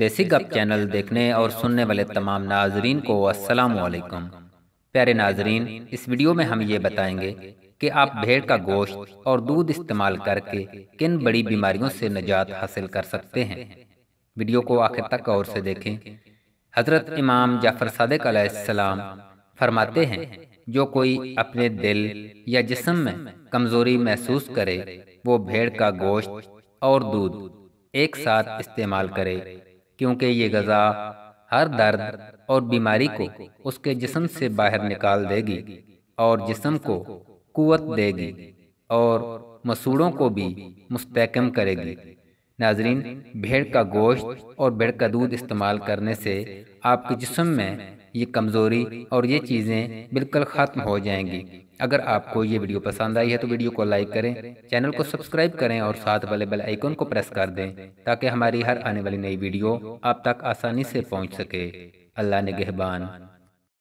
देसी गप चैनल देखने और सुनने वाले तमाम नाजरीन को असलकम प्यारे नाजरीन इस वीडियो में हम ये बताएंगे कि आप भेड़ का गोश्त और दूध इस्तेमाल करके किन बड़ी बीमारियों से निजात हासिल कर सकते हैं वीडियो को आखिर तक और से देखें हज़रत इमाम जाफ़र सदक सलाम फरमाते हैं जो कोई अपने दिल या जिसम में कमज़ोरी महसूस करे वो भेड़ का गोश्त और दूध एक साथ इस्तेमाल करे क्योंकि ये गज़ा हर दर्द और बीमारी को उसके जिस्म से बाहर निकाल देगी और जिस्म को कुत देगी और मसूड़ों को भी मुस्तकम करेगी नाजरीन भेड़ का गोश्त और भेड़ का दूध इस्तेमाल करने से आपके जिसम में ये कमज़ोरी और ये चीज़ें बिल्कुल ख़त्म हो जाएंगी अगर आपको ये वीडियो पसंद आई है तो वीडियो को लाइक करें चैनल को सब्सक्राइब करें और साथ वाले बेल आइकन को प्रेस कर दें ताकि हमारी हर आने वाली नई वीडियो आप तक आसानी से पहुंच सके अल्लाह ने गहबान